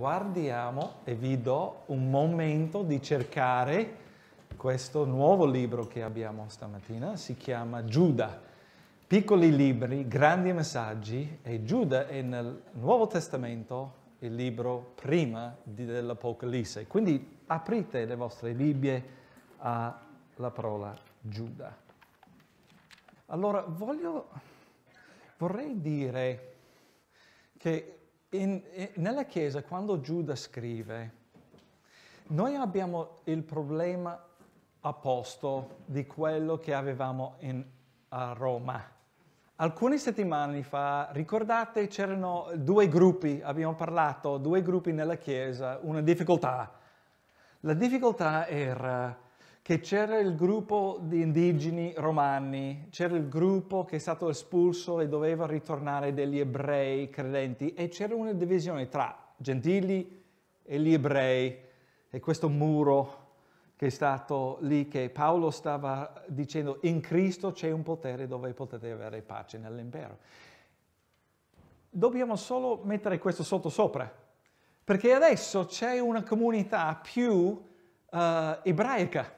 guardiamo e vi do un momento di cercare questo nuovo libro che abbiamo stamattina, si chiama Giuda. Piccoli libri, grandi messaggi e Giuda è nel Nuovo Testamento il libro prima dell'Apocalisse. Quindi aprite le vostre Bibbie alla parola Giuda. Allora, voglio, vorrei dire che in, in, eh, nella Chiesa, quando Giuda scrive, noi abbiamo il problema a posto di quello che avevamo in, a Roma. Alcune settimane fa, ricordate, c'erano due gruppi, abbiamo parlato, due gruppi nella Chiesa, una difficoltà. La difficoltà era che c'era il gruppo di indigeni romani, c'era il gruppo che è stato espulso e doveva ritornare degli ebrei credenti e c'era una divisione tra gentili e gli ebrei e questo muro che è stato lì che Paolo stava dicendo in Cristo c'è un potere dove potete avere pace nell'impero. Dobbiamo solo mettere questo sotto sopra, perché adesso c'è una comunità più uh, ebraica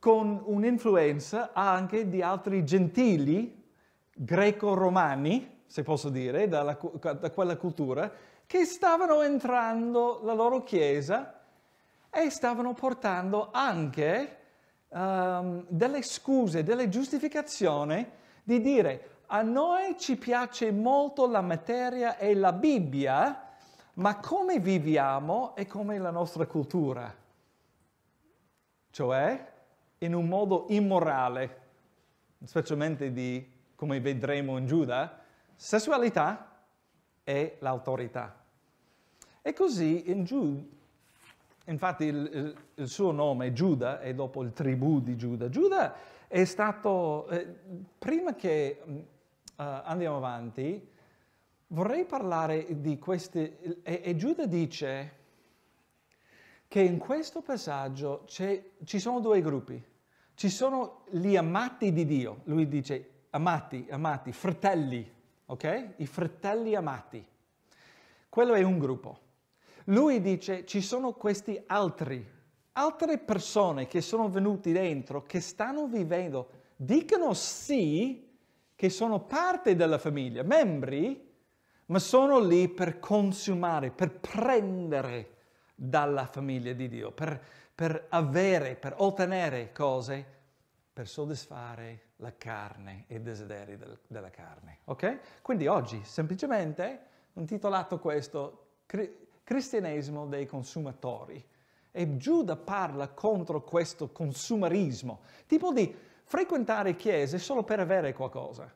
con un'influenza anche di altri gentili greco-romani, se posso dire, dalla, da quella cultura, che stavano entrando la loro chiesa e stavano portando anche um, delle scuse, delle giustificazioni di dire a noi ci piace molto la materia e la Bibbia, ma come viviamo e come la nostra cultura. Cioè, in un modo immorale, specialmente di, come vedremo in Giuda, sessualità e l'autorità. E così in Giuda, infatti il, il, il, suo nome Giuda è dopo il tribù di Giuda. Giuda è stato, eh, prima che uh, andiamo avanti, vorrei parlare di queste, e, e Giuda dice che in questo passaggio ci sono due gruppi. Ci sono gli amati di Dio, lui dice amati, amati, fratelli, ok? I fratelli amati. Quello è un gruppo. Lui dice ci sono questi altri, altre persone che sono venuti dentro, che stanno vivendo, dicono sì che sono parte della famiglia, membri, ma sono lì per consumare, per prendere dalla famiglia di Dio, per per avere, per ottenere cose, per soddisfare la carne e i desideri del, della carne. Ok? Quindi oggi semplicemente ho intitolato questo Cristianesimo dei consumatori. E Giuda parla contro questo consumerismo, tipo di frequentare chiese solo per avere qualcosa.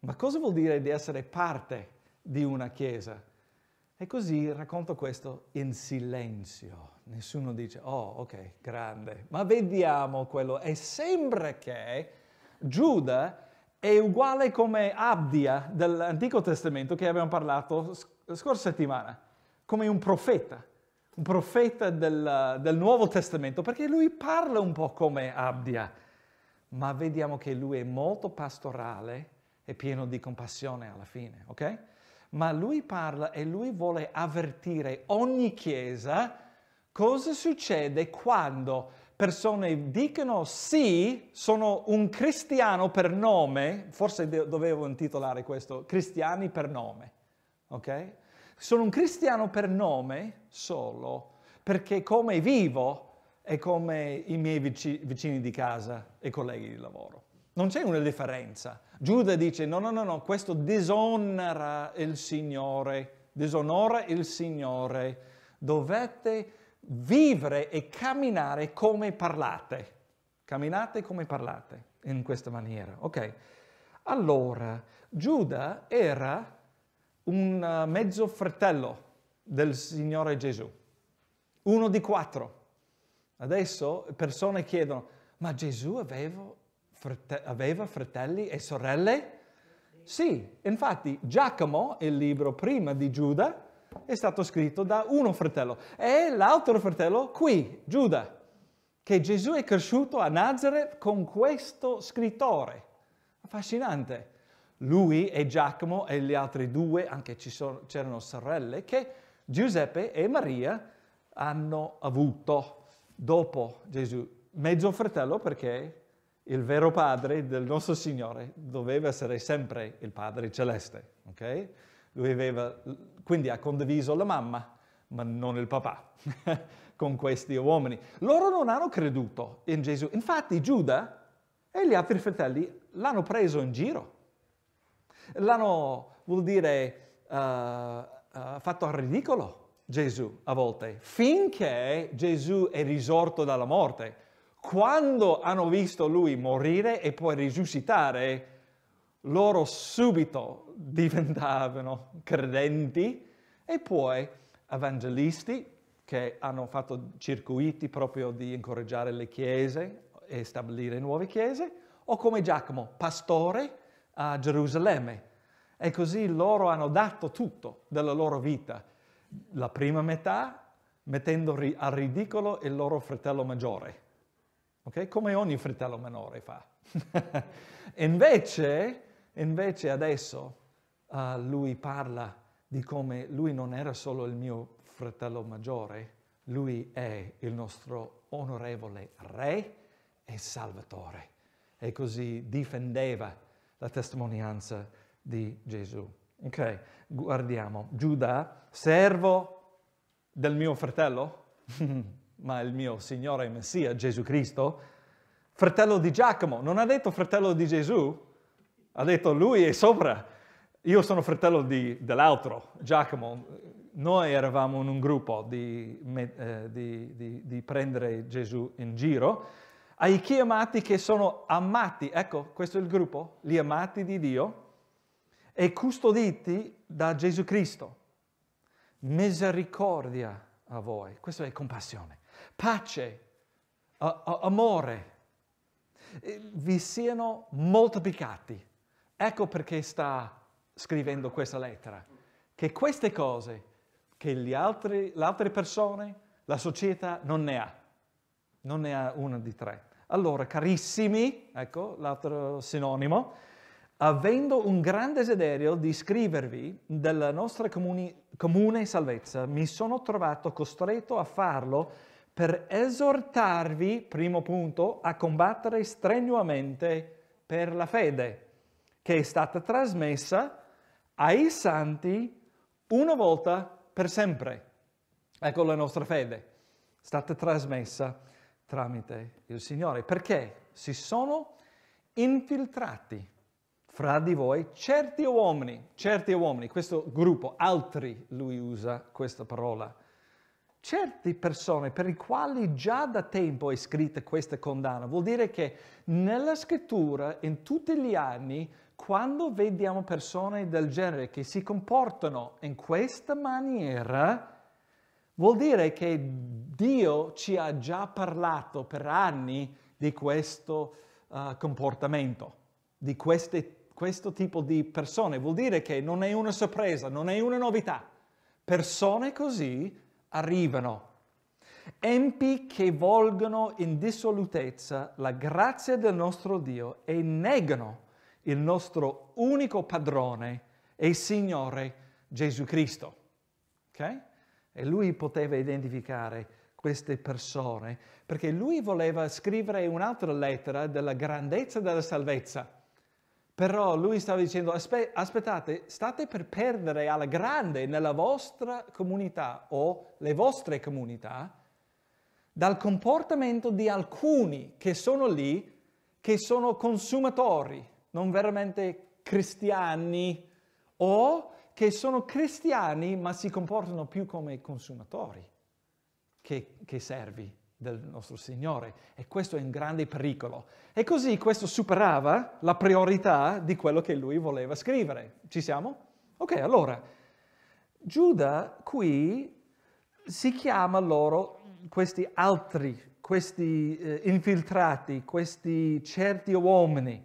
Ma cosa vuol dire di essere parte di una chiesa? E così racconto questo in silenzio. Nessuno dice, oh ok, grande. Ma vediamo quello. E sembra che Giuda è uguale come Abdia dell'Antico Testamento che abbiamo parlato la scorsa settimana, come un profeta, un profeta del, del Nuovo Testamento, perché lui parla un po' come Abdia, ma vediamo che lui è molto pastorale e pieno di compassione alla fine, ok? ma lui parla e lui vuole avvertire ogni chiesa cosa succede quando persone dicono sì, sono un cristiano per nome, forse dovevo intitolare questo cristiani per nome, ok? Sono un cristiano per nome solo perché come vivo è come i miei vicini di casa e colleghi di lavoro. Non c'è una differenza. Giuda dice no, no, no, no, questo disonora il Signore, disonora il Signore. Dovete vivere e camminare come parlate. Camminate come parlate in questa maniera. Ok. Allora, Giuda era un eh, mezzo fratello del Signore Gesù, uno di quattro. Adesso persone chiedono, ma Gesù aveva frate- aveva fratelli e sorelle? Sì, infatti Giacomo, il libro prima di Giuda, è stato scritto da uno fratello e l'altro fratello qui, Giuda, che Gesù è cresciuto a Nazareth con questo scrittore. Affascinante. Lui e Giacomo e gli altri due, anche sono, c'erano sorelle, che Giuseppe e Maria hanno avuto dopo Gesù. Mezzo fratello perché il vero padre del nostro Signore doveva essere sempre il Padre Celeste, ok? Lui aveva, quindi ha condiviso la mamma, ma non il papà, con questi uomini. Loro non hanno creduto in Gesù. Infatti Giuda e gli altri fratelli l'hanno preso in giro. L'hanno, vuol dire, uh, uh, fatto ridicolo Gesù a volte, finché Gesù è risorto dalla morte quando hanno visto lui morire e poi risuscitare, loro subito diventavano credenti e poi evangelisti che hanno fatto circuiti proprio di incoraggiare le chiese e stabilire nuove chiese, o come Giacomo, pastore a Gerusalemme. E così loro hanno dato tutto della loro vita, la prima metà mettendo a ridicolo il loro fratello maggiore okay? come ogni fratello minore fa. invece, invece adesso uh, lui parla di come lui non era solo il mio fratello maggiore, lui è il nostro onorevole re e salvatore. E così difendeva la testimonianza di Gesù. Ok, guardiamo. Giuda, servo del mio fratello? ma il mio Signore e Messia Gesù Cristo, fratello di Giacomo, non ha detto fratello di Gesù, ha detto lui è sopra, io sono fratello di, dell'altro, Giacomo, noi eravamo in un gruppo di, eh, di, di prendere Gesù in giro, ai chiamati che sono amati, ecco questo è il gruppo, gli amati di Dio, e custoditi da Gesù Cristo. Misericordia a voi, questo è compassione pace, a- a- amore, vi siano moltiplicati. Ecco perché sta scrivendo questa lettera, che queste cose che le altre persone, la società non ne ha, non ne ha una di tre. Allora, carissimi, ecco l'altro sinonimo, avendo un gran desiderio di scrivervi della nostra comuni- comune salvezza, mi sono trovato costretto a farlo per esortarvi, primo punto, a combattere strenuamente per la fede, che è stata trasmessa ai santi una volta per sempre. Ecco la nostra fede, è stata trasmessa tramite il Signore, perché si sono infiltrati fra di voi certi uomini, certi uomini, questo gruppo, altri, lui usa questa parola, certe persone per le quali già da tempo è scritta questa condanna, vuol dire che nella scrittura, in tutti gli anni, quando vediamo persone del genere che si comportano in questa maniera, vuol dire che Dio ci ha già parlato per anni di questo uh, comportamento, di queste, questo tipo di persone. Vuol dire che non è una sorpresa, non è una novità. Persone così arrivano. Empi che volgono in dissolutezza la grazia del nostro Dio e negano il nostro unico padrone e Signore Gesù Cristo. Okay? E lui poteva identificare queste persone perché lui voleva scrivere un'altra lettera della grandezza della salvezza però lui stava dicendo, aspe- aspettate, state per perdere alla grande nella vostra comunità o le vostre comunità dal comportamento di alcuni che sono lì, che sono consumatori, non veramente cristiani, o che sono cristiani ma si comportano più come consumatori che, che servi del nostro Signore e questo è un grande pericolo. E così questo superava la priorità di quello che lui voleva scrivere. Ci siamo? Ok, allora, Giuda qui si chiama loro questi altri, questi eh, infiltrati, questi certi uomini.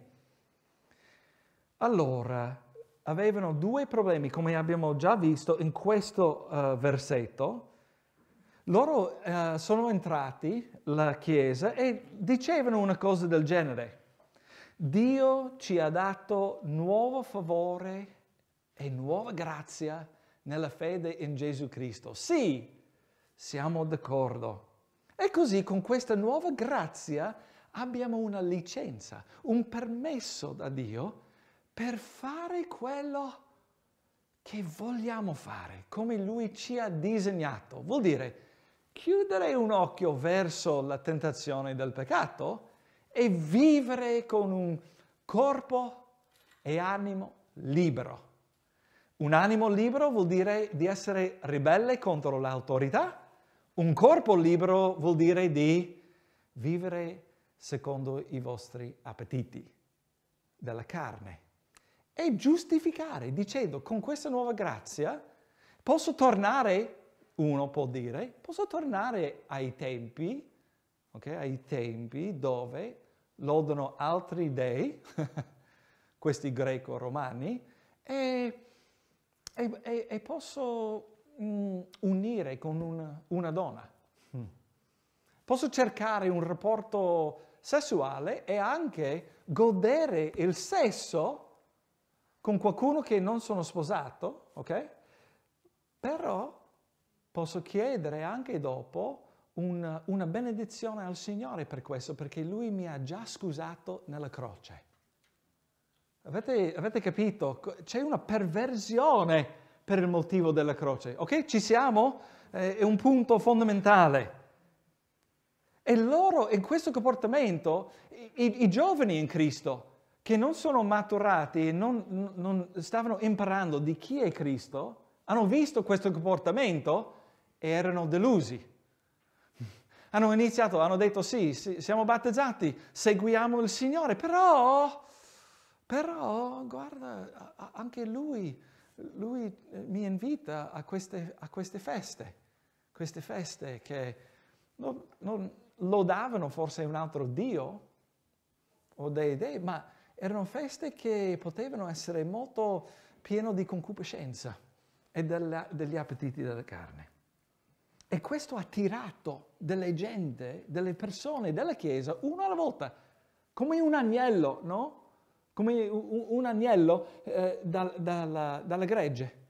Allora, avevano due problemi, come abbiamo già visto in questo uh, versetto, loro eh, sono entrati la chiesa e dicevano una cosa del genere. Dio ci ha dato nuovo favore e nuova grazia nella fede in Gesù Cristo. Sì, siamo d'accordo. E così con questa nuova grazia abbiamo una licenza, un permesso da Dio per fare quello che vogliamo fare, come Lui ci ha disegnato. Vuol dire, chiudere un occhio verso la tentazione del peccato e vivere con un corpo e animo libero. Un animo libero vuol dire di essere ribelle contro l'autorità, un corpo libero vuol dire di vivere secondo i vostri appetiti della carne e giustificare dicendo con questa nuova grazia posso tornare uno può dire, posso tornare ai tempi, okay, ai tempi dove lodano altri dei, questi greco-romani, e, e, e, posso mm, unire con una, una donna. Mm. Posso cercare un rapporto sessuale e anche godere il sesso con qualcuno che non sono sposato, ok? Però Posso chiedere anche dopo un, una benedizione al Signore per questo, perché Lui mi ha già scusato nella croce. Avete, avete capito? C'è una perversione per il motivo della croce. Ok? Ci siamo? Eh, è un punto fondamentale. E loro, in questo comportamento, i, i, giovani in Cristo, che non sono maturati, non, non stavano imparando di chi è Cristo, hanno visto questo comportamento e erano delusi. Hanno iniziato, hanno detto sì, sì siamo battezzati, seguiamo il Signore, però, però, guarda, anche lui, lui eh, mi invita a queste, a queste feste, queste feste che non, non lodavano forse un altro Dio o dei dei, ma erano feste che potevano essere molto piene di concupiscenza e della, degli appetiti della carne. E questo ha tirato delle gente, delle persone, della Chiesa, uno alla volta, come un agnello, no? Come un, agnello eh, da, dalla, dalla gregge.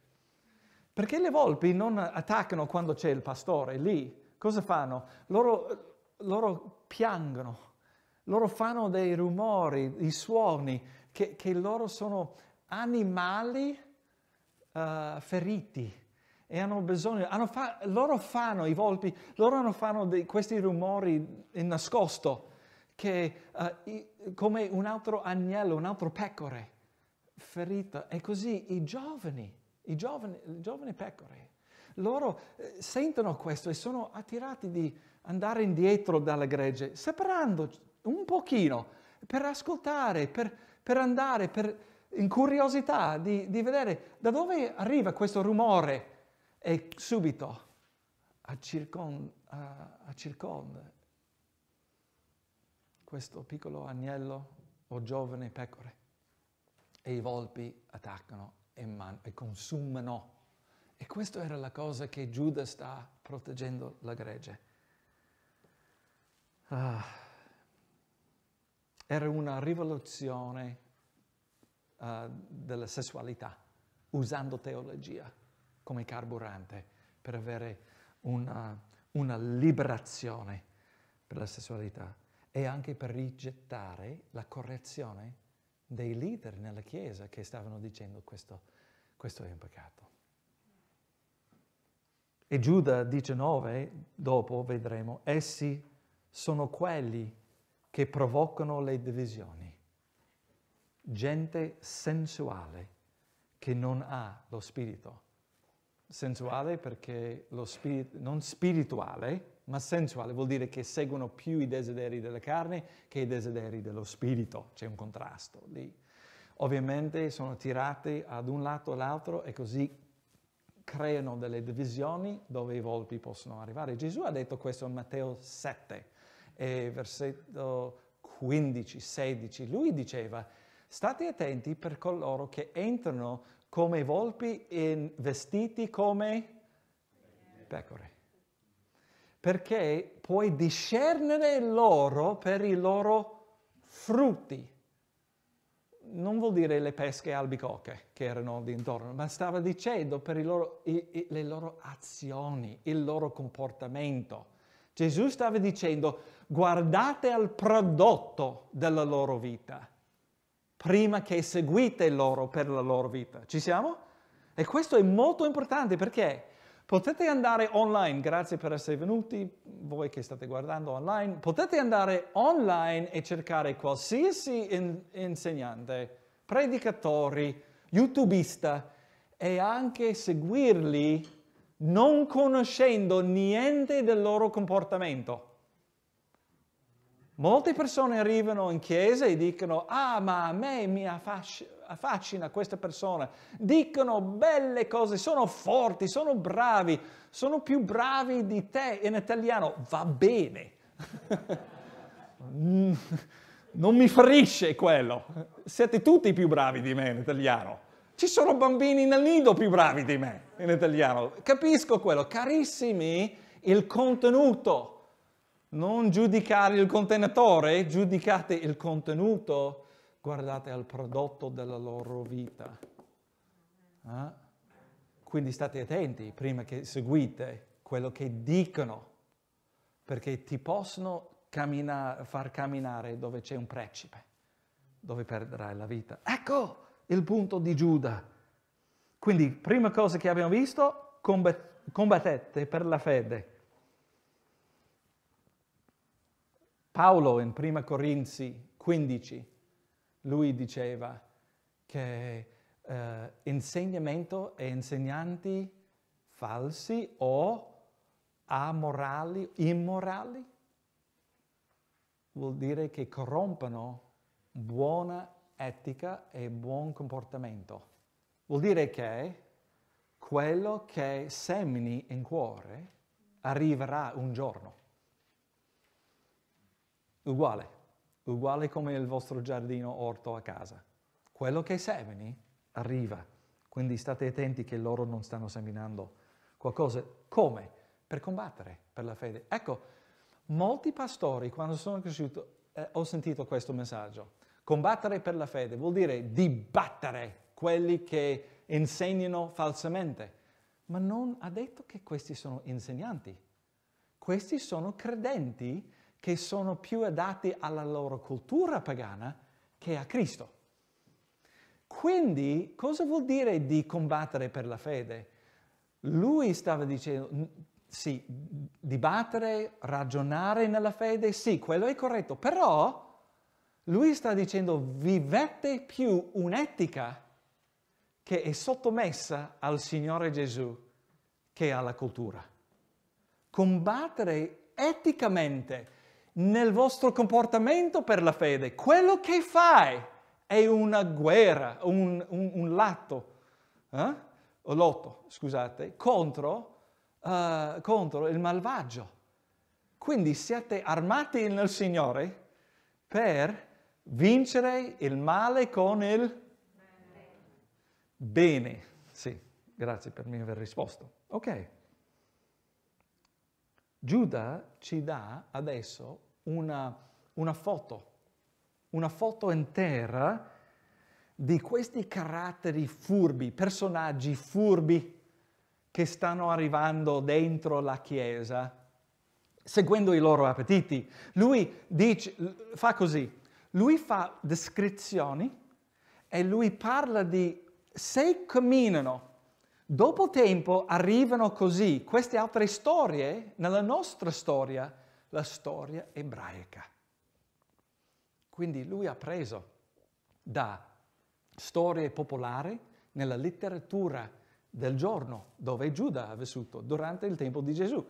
Perché le volpi non attaccano quando c'è il pastore lì. Cosa fanno? Loro, loro piangono, loro fanno dei rumori, dei suoni, che, che loro sono animali uh, feriti e hanno bisogno, hanno fa, loro fanno i volpi, loro fanno dei, questi rumori in nascosto che uh, come un altro agnello, un altro pecore ferito. E così i giovani, i giovani, i giovani pecore, loro eh, sentono questo e sono attirati di andare indietro dalla gregge, separando un pochino per ascoltare, per, per andare, per, in curiosità di, di vedere da dove arriva questo rumore e subito a circonda, a, a circonde questo piccolo agnello o giovane pecore e i volpi attaccano e, man- e consumano. E questa era la cosa che Giuda sta proteggendo la gregge. Ah. Era una rivoluzione uh, della sessualità, usando teologia come carburante per avere una, una liberazione per la sessualità e anche per rigettare la correzione dei leader nella Chiesa che stavano dicendo questo, questo è un peccato. E Giuda 19, dopo vedremo, essi sono quelli che provocano le divisioni, gente sensuale che non ha lo spirito sensuale perché lo spirito, non spirituale, ma sensuale vuol dire che seguono più i desideri della carne che i desideri dello spirito, c'è un contrasto lì. Ovviamente sono tirate ad un lato o all'altro e così creano delle divisioni dove i volpi possono arrivare. Gesù ha detto questo in Matteo 7, versetto 15, 16. Lui diceva, state attenti per coloro che entrano come volpi e vestiti come pecore. Perché puoi discernere loro per i loro frutti. Non vuol dire le pesche albicocche che erano di intorno, ma stava dicendo per loro, i, i, le loro azioni, il loro comportamento. Gesù stava dicendo guardate al prodotto della loro vita prima che seguite loro per la loro vita. Ci siamo? E questo è molto importante perché potete andare online, grazie per essere venuti, voi che state guardando online, potete andare online e cercare qualsiasi in- insegnante, predicatori, youtubista e anche seguirli non conoscendo niente del loro comportamento. Molte persone arrivano in chiesa e dicono, ah ma a me mi affascina questa persona, dicono belle cose, sono forti, sono bravi, sono più bravi di te in italiano, va bene. Mm, non mi ferisce quello, siete tutti più bravi di me in italiano. Ci sono bambini nel nido più bravi di me in italiano. Capisco quello. Carissimi, il contenuto non giudicare il contenitore, giudicate il contenuto, guardate al prodotto della loro vita. Eh? Quindi state attenti prima che seguite quello che dicono, perché ti possono camminare, far camminare dove c'è un principe, dove perderai la vita. Ecco il punto di Giuda. Quindi, prima cosa che abbiamo visto, combattete per la fede. Paolo in 1 Corinzi 15, lui diceva che eh, insegnamento e insegnanti falsi o amorali, immorali, vuol dire che corrompono buona etica e buon comportamento. Vuol dire che quello che semini in cuore arriverà un giorno uguale, uguale come il vostro giardino orto a casa. Quello che semini arriva, quindi state attenti che loro non stanno seminando qualcosa. Come? Per combattere per la fede. Ecco, molti pastori quando sono cresciuto eh, ho sentito questo messaggio. Combattere per la fede vuol dire dibattere quelli che insegnano falsamente. Ma non ha detto che questi sono insegnanti. Questi sono credenti che sono più adatti alla loro cultura pagana che a Cristo. Quindi cosa vuol dire di combattere per la fede? Lui stava dicendo, sì, dibattere, ragionare nella fede, sì, quello è corretto, però lui sta dicendo vivete più un'etica che è sottomessa al Signore Gesù che alla cultura. Combattere eticamente, nel vostro comportamento per la fede. Quello che fai è una guerra, un, un, un lato, eh? o lotto, scusate, contro, uh, contro il malvagio. Quindi siete armati nel Signore per vincere il male con il bene. Sì, grazie per aver risposto. Ok. Giuda ci dà adesso una, una foto, una foto intera di questi caratteri furbi, personaggi furbi che stanno arrivando dentro la Chiesa seguendo i loro appetiti. Lui dice, fa così, lui fa descrizioni e lui parla di se camminano Dopo tempo arrivano così queste altre storie nella nostra storia, la storia ebraica. Quindi lui ha preso da storie popolari nella letteratura del giorno dove Giuda ha vissuto durante il tempo di Gesù.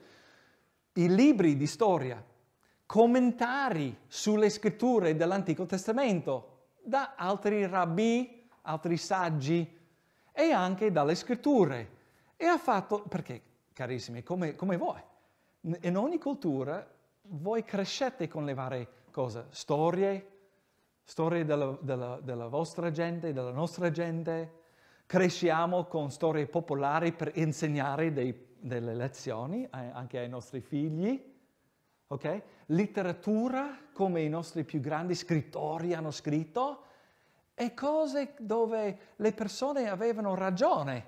I libri di storia, commentari sulle scritture dell'Antico Testamento da altri rabbi, altri saggi, e anche dalle scritture. E ha fatto, perché carissimi, come, come voi, in ogni cultura voi crescete con le varie cose, storie, storie della, della, della vostra gente, della nostra gente, cresciamo con storie popolari per insegnare dei, delle lezioni anche ai nostri figli, ok? Letteratura, come i nostri più grandi scrittori hanno scritto, e cose dove le persone avevano ragione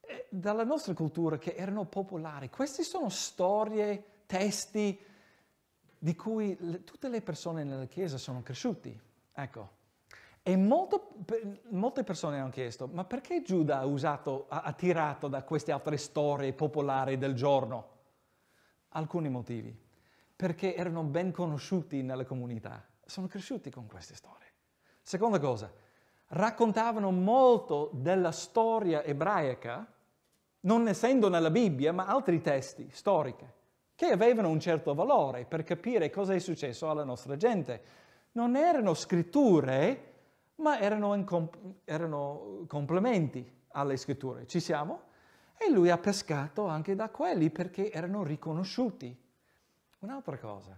eh, dalla nostra cultura che erano popolari. Queste sono storie, testi di cui le, tutte le persone nella Chiesa sono cresciuti. Ecco. E molto, molte persone hanno chiesto, ma perché Giuda ha, usato, ha, tirato da queste altre storie popolari del giorno? Alcuni motivi. Perché erano ben conosciuti nella comunità, sono cresciuti con queste storie. Seconda cosa, raccontavano molto della storia ebraica, non essendo nella Bibbia, ma altri testi storici, che avevano un certo valore per capire cosa è successo alla nostra gente. Non erano scritture, ma erano, comp- erano complementi alle scritture. Ci siamo? E lui ha pescato anche da quelli perché erano riconosciuti. Un'altra cosa,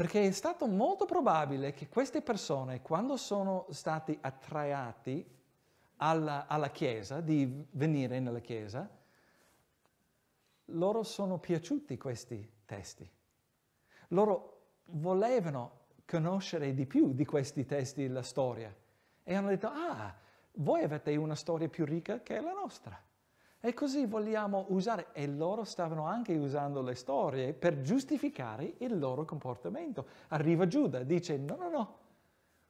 perché è stato molto probabile che queste persone, quando sono stati attraiati alla, alla Chiesa, di venire nella Chiesa, loro sono piaciuti questi testi. Loro volevano conoscere di più di questi testi la storia e hanno detto, ah, voi avete una storia più ricca che la nostra. E così vogliamo usare, e loro stavano anche usando le storie per giustificare il loro comportamento. Arriva Giuda, dice no, no, no,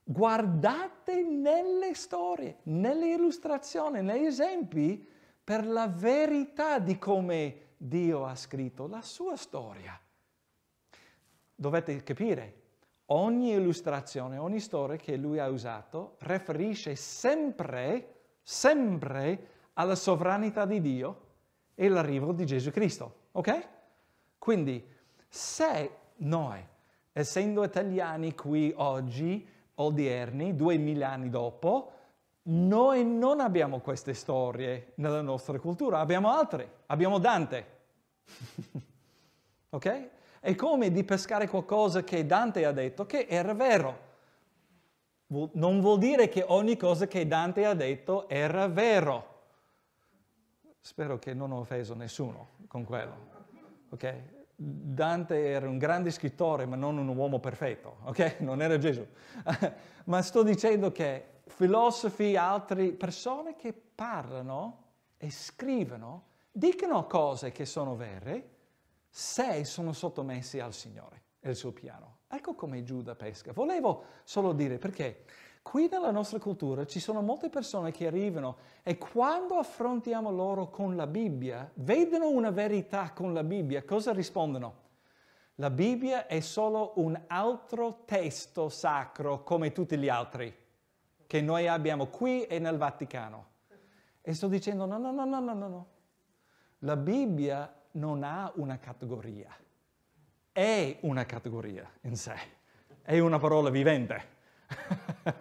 guardate nelle storie, nelle illustrazioni, negli esempi per la verità di come Dio ha scritto la sua storia. Dovete capire, ogni illustrazione, ogni storia che lui ha usato riferisce sempre, sempre alla sovranità di Dio e l'arrivo di Gesù Cristo, ok? Quindi se noi, essendo italiani qui oggi, odierni, duemila anni dopo, noi non abbiamo queste storie nella nostra cultura, abbiamo altre, abbiamo Dante, ok? È come di pescare qualcosa che Dante ha detto che era vero. Non vuol dire che ogni cosa che Dante ha detto era vero Spero che non ho offeso nessuno con quello. Okay? Dante era un grande scrittore, ma non un uomo perfetto, ok? Non era Gesù. ma sto dicendo che filosofi, altre persone che parlano e scrivono, dicono cose che sono vere se sono sottomessi al Signore e al suo piano. Ecco come Giuda pesca. Volevo solo dire perché Qui nella nostra cultura ci sono molte persone che arrivano e quando affrontiamo loro con la Bibbia, vedono una verità con la Bibbia, cosa rispondono? La Bibbia è solo un altro testo sacro come tutti gli altri che noi abbiamo qui e nel Vaticano. E sto dicendo no, no, no, no, no, no. La Bibbia non ha una categoria, è una categoria in sé, è una parola vivente.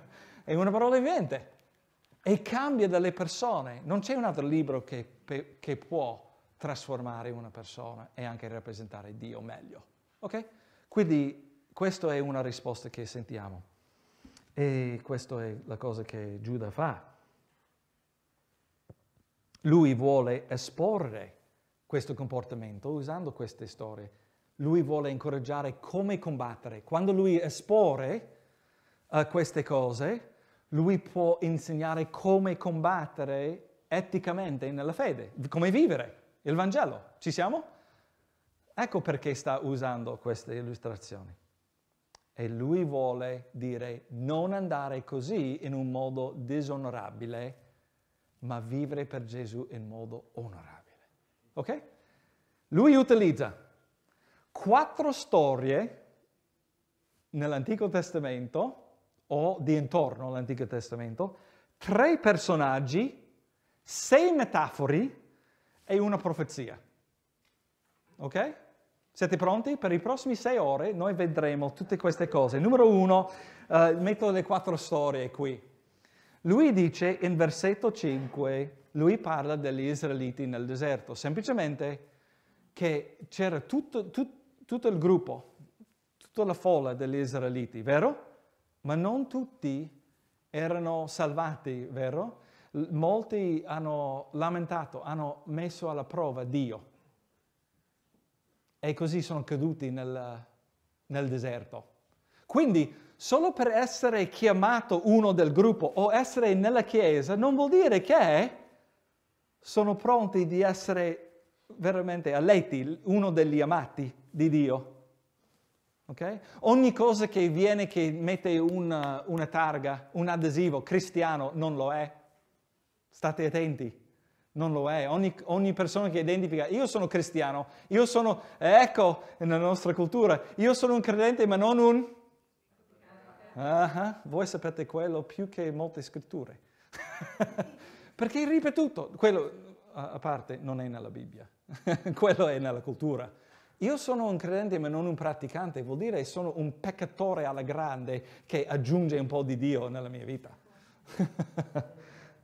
è una parola vivente e cambia dalle persone. Non c'è un altro libro che, che può trasformare una persona e anche rappresentare Dio meglio. Ok? Quindi questa è una risposta che sentiamo e questa è la cosa che Giuda fa. Lui vuole esporre questo comportamento usando queste storie. Lui vuole incoraggiare come combattere. Quando lui espone uh, eh, queste cose, lui può insegnare come combattere eticamente nella fede, come vivere il Vangelo. Ci siamo? Ecco perché sta usando queste illustrazioni. E lui vuole dire non andare così in un modo disonorabile, ma vivere per Gesù in modo onorabile. Ok? Lui utilizza quattro storie nell'Antico Testamento o di intorno all'Antico Testamento, tre personaggi, sei metafori e una profezia. Ok? Siete pronti? Per i prossimi sei ore noi vedremo tutte queste cose. Numero uno, eh, metto le quattro storie qui. Lui dice in versetto 5, lui parla degli israeliti nel deserto, semplicemente che c'era tutto, tut, tutto il gruppo, tutta la folla degli israeliti, vero? ma non tutti erano salvati, vero? Molti hanno lamentato, hanno messo alla prova Dio e così sono caduti nel, nel deserto. Quindi solo per essere chiamato uno del gruppo o essere nella Chiesa non vuol dire che sono pronti di essere veramente eletti, uno degli amati di Dio. Okay? Ogni cosa che viene che mette una, una targa, un adesivo cristiano, non lo è. State attenti, non lo è. Ogni, ogni, persona che identifica, io sono cristiano, io sono, ecco, nella nostra cultura, io sono un credente ma non un... Uh-huh. Voi sapete quello più che molte scritture. Perché è ripetuto, quello a parte non è nella Bibbia, quello è nella cultura. Io sono un credente ma non un praticante, vuol dire che sono un peccatore alla grande che aggiunge un po' di Dio nella mia vita.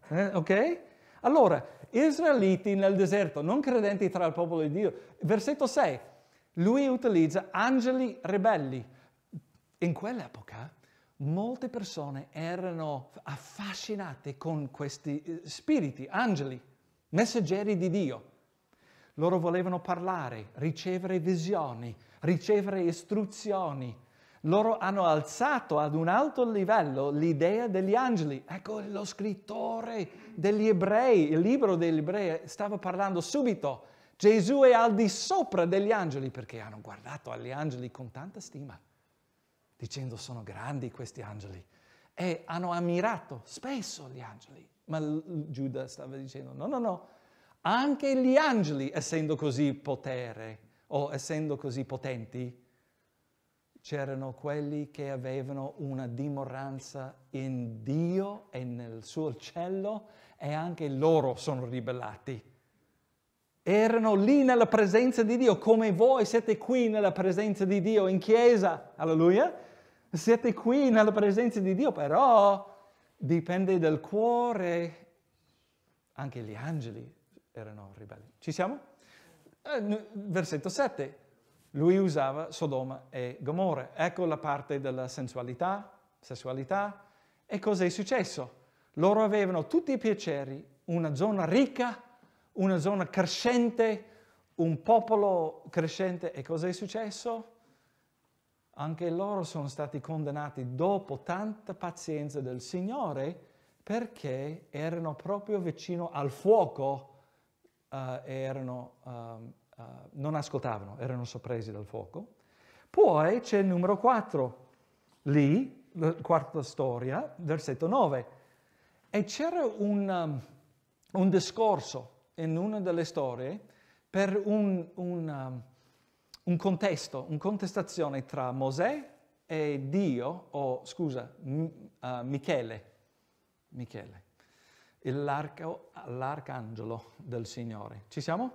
eh, ok? Allora, israeliti nel deserto, non credenti tra il popolo di Dio. Versetto 6, lui utilizza angeli rebelli. In quell'epoca molte persone erano affascinate con questi eh, spiriti, angeli, messaggeri di Dio. Loro volevano parlare, ricevere visioni, ricevere istruzioni. Loro hanno alzato ad un alto livello l'idea degli angeli. Ecco, lo scrittore degli ebrei, il libro degli ebrei, stava parlando subito. Gesù è al di sopra degli angeli perché hanno guardato agli angeli con tanta stima, dicendo sono grandi questi angeli. E hanno ammirato spesso gli angeli. Ma Giuda stava dicendo no, no, no, anche gli angeli, essendo così potere o essendo così potenti, c'erano quelli che avevano una dimoranza in Dio e nel suo cielo e anche loro sono ribellati. Erano lì nella presenza di Dio, come voi siete qui nella presenza di Dio in chiesa, alleluia, siete qui nella presenza di Dio, però dipende dal cuore, anche gli angeli erano ribelli. Ci siamo? Eh, versetto 7. Lui usava Sodoma e Gomorra. Ecco la parte della sensualità, sessualità. E è successo? Loro avevano tutti i piaceri, una zona ricca, una zona crescente, un popolo crescente. E cosa è successo? Anche loro sono stati condannati dopo tanta pazienza del Signore perché erano proprio vicino al fuoco eh, erano, um, uh, non ascoltavano, erano sorpresi dal fuoco. Poi c'è il numero 4, lì, la quarta storia, versetto 9. E c'era un, um, un discorso in una delle storie per un, un, um, un contesto, una contestazione tra Mosè e Dio, o scusa, m- uh, Michele. Michele l'arcangelo del Signore. Ci siamo?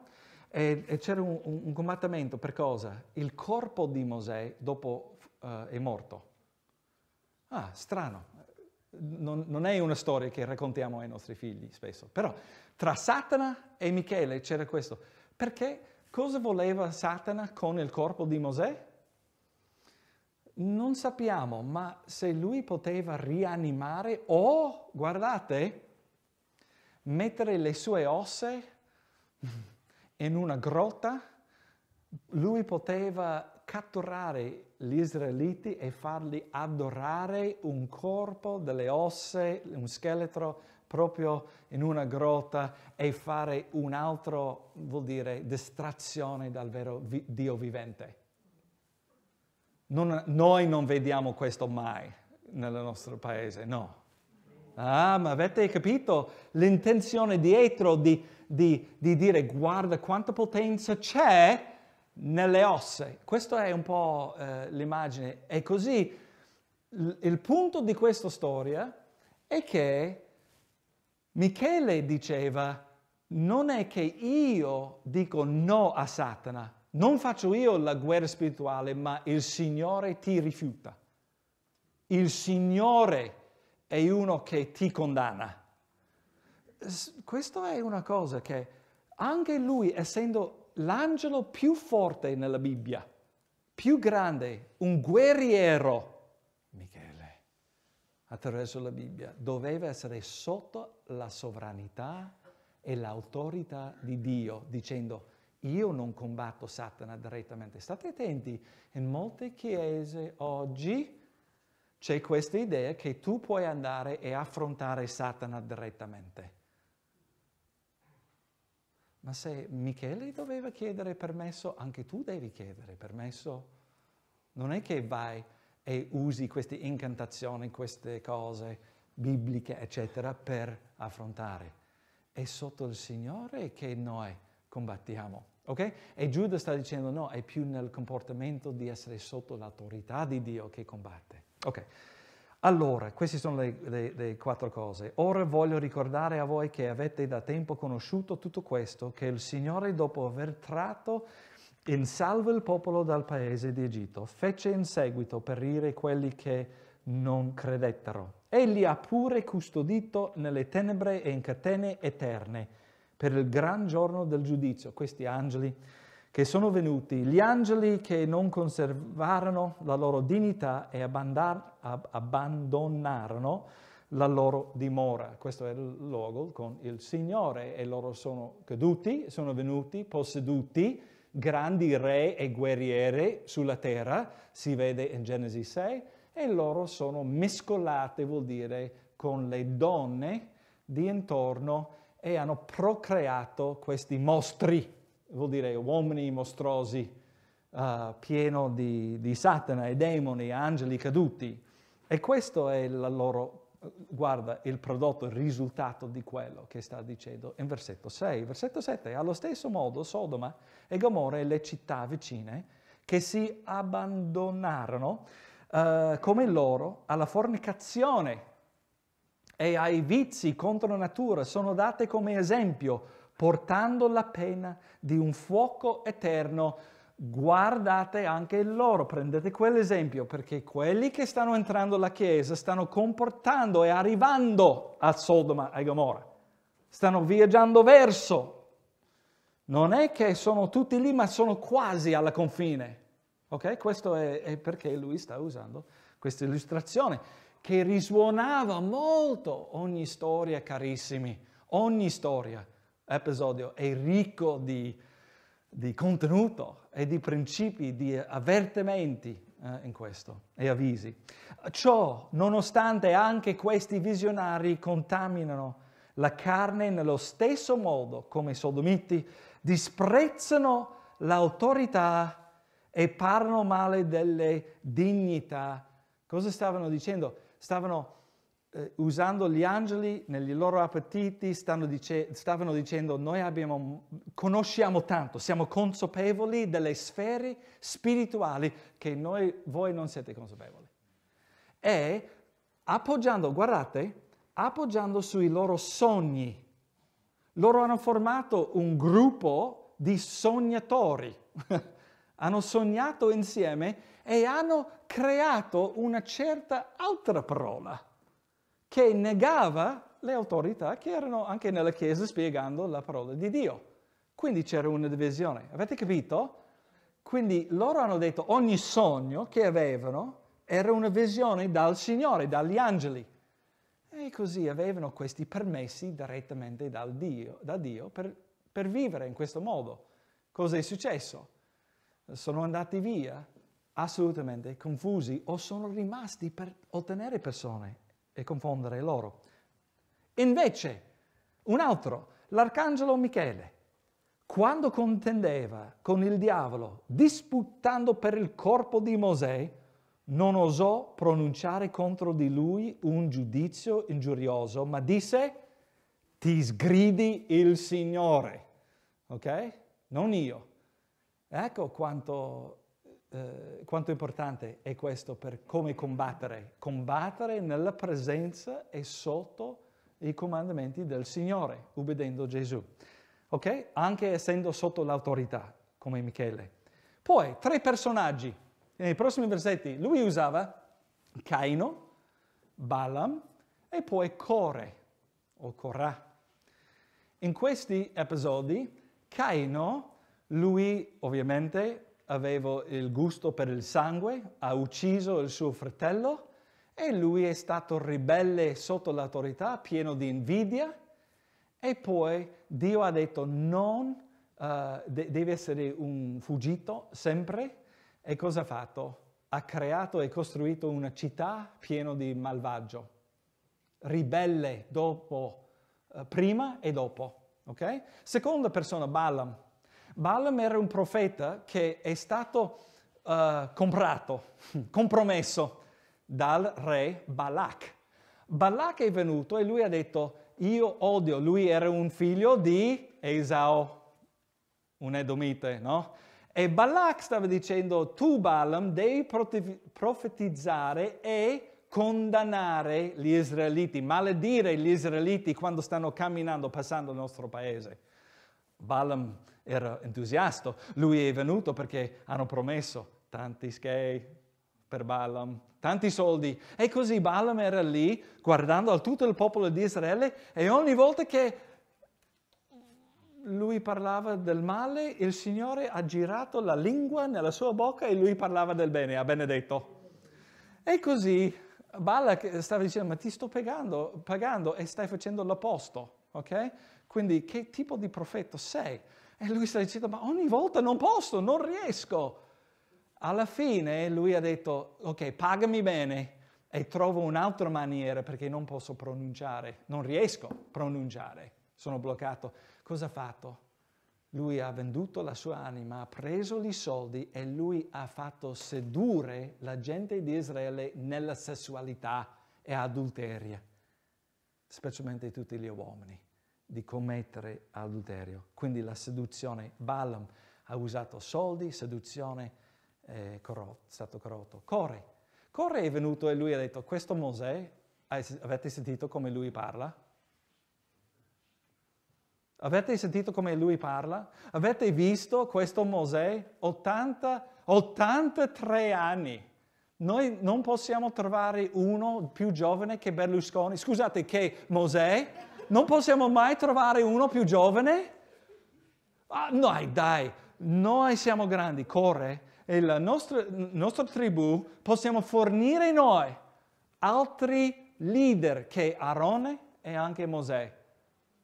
E, e c'era un, un, combattimento per cosa? Il corpo di Mosè dopo uh, è morto. Ah, strano. Non, non, è una storia che raccontiamo ai nostri figli spesso, però tra Satana e Michele c'era questo. Perché cosa voleva Satana con il corpo di Mosè? Non sappiamo, ma se lui poteva rianimare o, oh, guardate, mettere le sue ossa in una grotta, lui poteva catturare gli israeliti e farli adorare un corpo, delle ossa, un scheletro proprio in una grotta e fare un altro, vuol dire, distrazione dal vero vi- Dio vivente. Non, noi non vediamo questo mai nel nostro paese, no. Ah, ma avete capito l'intenzione dietro di, di, di dire guarda quanta potenza c'è nelle ossa. Questa è un po' eh, l'immagine. E così l- il punto di questa storia è che Michele diceva non è che io dico no a Satana, non faccio io la guerra spirituale, ma il Signore ti rifiuta. Il Signore e uno che ti condanna. Questo è una cosa che anche lui, essendo l'angelo più forte nella Bibbia, più grande, un guerriero, Michele, attraverso la Bibbia, doveva essere sotto la sovranità e l'autorità di Dio, dicendo io non combatto Satana direttamente. State attenti, in molte chiese oggi c'è questa idea che tu puoi andare e affrontare Satana direttamente. Ma se Michele doveva chiedere permesso, anche tu devi chiedere permesso. Non è che vai e usi queste incantazioni, queste cose bibliche, eccetera, per affrontare. È sotto il Signore che noi combattiamo. Okay? E Giuda sta dicendo no, è più nel comportamento di essere sotto l'autorità di Dio che combatte. Ok, allora, queste sono le, le, le, quattro cose. Ora voglio ricordare a voi che avete da tempo conosciuto tutto questo, che il Signore, dopo aver tratto in salvo il popolo dal paese di Egitto, fece in seguito perire quelli che non credettero. Egli ha pure custodito nelle tenebre e in catene eterne per il gran giorno del giudizio, questi angeli che sono venuti, gli angeli che non conservarono la loro dignità e abbandar, ab- abbandonarono la loro dimora. Questo è il logo con il Signore e loro sono caduti, sono venuti, posseduti, grandi re e guerrieri sulla terra, si vede in Genesi 6, e loro sono mescolate, vuol dire, con le donne di intorno e hanno procreato questi mostri vuol dire uomini mostruosi, uh, pieno di, di Satana e demoni, angeli caduti. E questo è la loro, eh, guarda, il prodotto, il risultato di quello che sta dicendo in versetto 6. Versetto 7, allo stesso modo Sodoma e Gomorra e le città vicine che si abbandonarono uh, come loro alla fornicazione e ai vizi contro la natura sono date come esempio portando la pena di un fuoco eterno. Guardate anche loro, prendete quell'esempio, perché quelli che stanno entrando alla Chiesa stanno comportando e arrivando a Sodoma e Gomorra, stanno viaggiando verso. Non è che sono tutti lì, ma sono quasi alla confine. Ok? Questo è, è perché lui sta usando questa illustrazione che risuonava molto ogni storia, carissimi, ogni storia episodio è ricco di, di contenuto e di principi, di avvertimenti eh, in questo e avvisi. Ciò nonostante anche questi visionari contaminano la carne nello stesso modo come i sodomiti, disprezzano l'autorità e parlano male delle dignità. Cosa stavano dicendo? Stavano eh, usando gli angeli nei loro appetiti, dice, stavano dicendo noi abbiamo, conosciamo tanto, siamo consapevoli delle sfere spirituali che noi, voi non siete consapevoli. E appoggiando, guardate, appoggiando sui loro sogni, loro hanno formato un gruppo di sognatori, hanno sognato insieme e hanno creato una certa altra parola che negava le autorità che erano anche nella Chiesa spiegando la parola di Dio. Quindi c'era una divisione. Avete capito? Quindi loro hanno detto ogni sogno che avevano era una visione dal Signore, dagli angeli. E così avevano questi permessi direttamente dal Dio, da Dio per, per vivere in questo modo. Cosa è successo? Sono andati via assolutamente confusi o sono rimasti per ottenere persone e confondere loro. Invece, un altro, l'arcangelo Michele, quando contendeva con il diavolo, disputando per il corpo di Mosè, non osò pronunciare contro di lui un giudizio ingiurioso, ma disse, ti sgridi il Signore. Ok? Non io. Ecco quanto eh, quanto importante è questo per come combattere? Combattere nella presenza e sotto i comandamenti del Signore, ubbidendo Gesù. Ok? Anche essendo sotto l'autorità, come Michele. Poi, tre personaggi. Nei prossimi versetti lui usava Caino, Balaam e poi Core o Corà. In questi episodi Caino, lui ovviamente aveva il gusto per il sangue, ha ucciso il suo fratello e lui è stato ribelle sotto l'autorità, pieno di invidia. E poi Dio ha detto non, uh, de- deve essere un fuggito sempre. E cosa ha fatto? Ha creato e costruito una città piena di malvagio, ribelle dopo, uh, prima e dopo. Okay? Seconda persona, Balaam Balaam era un profeta che è stato uh, comprato, compromesso dal re Balak. Balak è venuto e lui ha detto, io odio, lui era un figlio di Esau, un Edomite, no? E Balak stava dicendo, tu Balaam devi profetizzare e condannare gli israeliti, maledire gli israeliti quando stanno camminando, passando il nostro paese. Balaam era entusiasta. Lui è venuto perché hanno promesso tanti skei per Balaam, tanti soldi. E così Balaam era lì guardando a tutto il popolo di Israele e ogni volta che lui parlava del male, il Signore ha girato la lingua nella sua bocca e lui parlava del bene, ha benedetto. E così Balak stava dicendo, ma ti sto pagando, pagando e stai facendo l'opposto, ok? Quindi che tipo di profeta sei? E lui sta dicendo, ma ogni volta non posso, non riesco. Alla fine lui ha detto, ok, pagami bene e trovo un'altra maniera perché non posso pronunciare, non riesco a pronunciare, sono bloccato. Cosa ha fatto? Lui ha venduto la sua anima, ha preso i soldi e lui ha fatto sedurre la gente di Israele nella sessualità e adulteria, specialmente tutti gli uomini di commettere adulterio. Quindi la seduzione, Balaam ha usato soldi, seduzione, eh, è stato corrotto. Core, Core è venuto e lui ha detto, questo Mosè, avete sentito come lui parla? Avete sentito come lui parla? Avete visto questo Mosè? 80, 83 anni. Noi non possiamo trovare uno più giovane che Berlusconi, scusate, che Mosè, non possiamo mai trovare uno più giovane? Ah, no, dai, noi siamo grandi, corre, e la nostra, nostra tribù possiamo fornire noi altri leader che Aarone e anche Mosè.